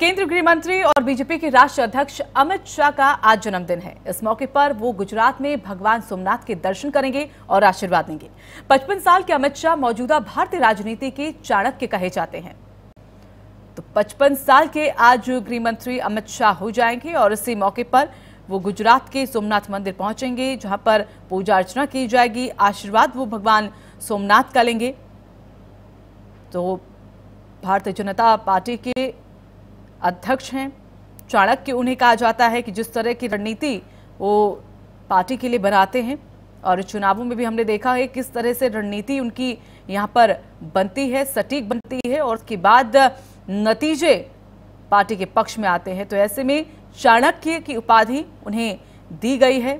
केंद्रीय गृह मंत्री और बीजेपी के राष्ट्रीय अध्यक्ष अमित शाह का आज जन्मदिन है इस मौके पर वो गुजरात में भगवान सोमनाथ के दर्शन करेंगे और आशीर्वाद देंगे 55 साल के अमित शाह मौजूदा भारतीय राजनीति के चाणक्य कहे जाते हैं तो 55 साल के आज गृह मंत्री अमित शाह हो जाएंगे और इसी मौके पर वो गुजरात के सोमनाथ मंदिर पहुंचेंगे जहां पर पूजा अर्चना की जाएगी आशीर्वाद वो भगवान सोमनाथ का लेंगे तो भारतीय जनता पार्टी के अध्यक्ष हैं चाणक्य उन्हें कहा जाता है कि जिस तरह की रणनीति वो पार्टी के लिए बनाते हैं और चुनावों में भी हमने देखा है किस तरह से रणनीति उनकी यहाँ पर बनती है सटीक बनती है और उसके बाद नतीजे पार्टी के पक्ष में आते हैं तो ऐसे में चाणक्य की उपाधि उन्हें दी गई है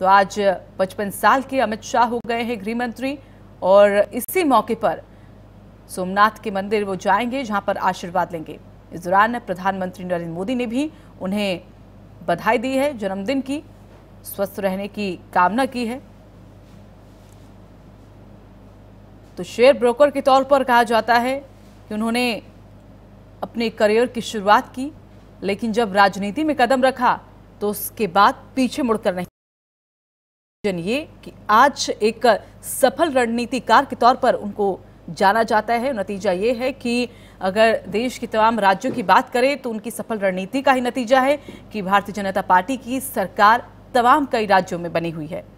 तो आज पचपन साल के अमित शाह हो गए हैं गृहमंत्री और इसी मौके पर सोमनाथ के मंदिर वो जाएंगे जहां पर आशीर्वाद लेंगे इस दौरान प्रधानमंत्री नरेंद्र मोदी ने भी उन्हें बधाई दी है जन्मदिन की स्वस्थ रहने की कामना की है तो शेयर ब्रोकर के तौर पर कहा जाता है कि उन्होंने अपने करियर की शुरुआत की लेकिन जब राजनीति में कदम रखा तो उसके बाद पीछे मुड़कर नहीं ये कि आज एक सफल रणनीतिकार के तौर पर उनको जाना जाता है नतीजा ये है कि अगर देश के तमाम राज्यों की बात करें तो उनकी सफल रणनीति का ही नतीजा है कि भारतीय जनता पार्टी की सरकार तमाम कई राज्यों में बनी हुई है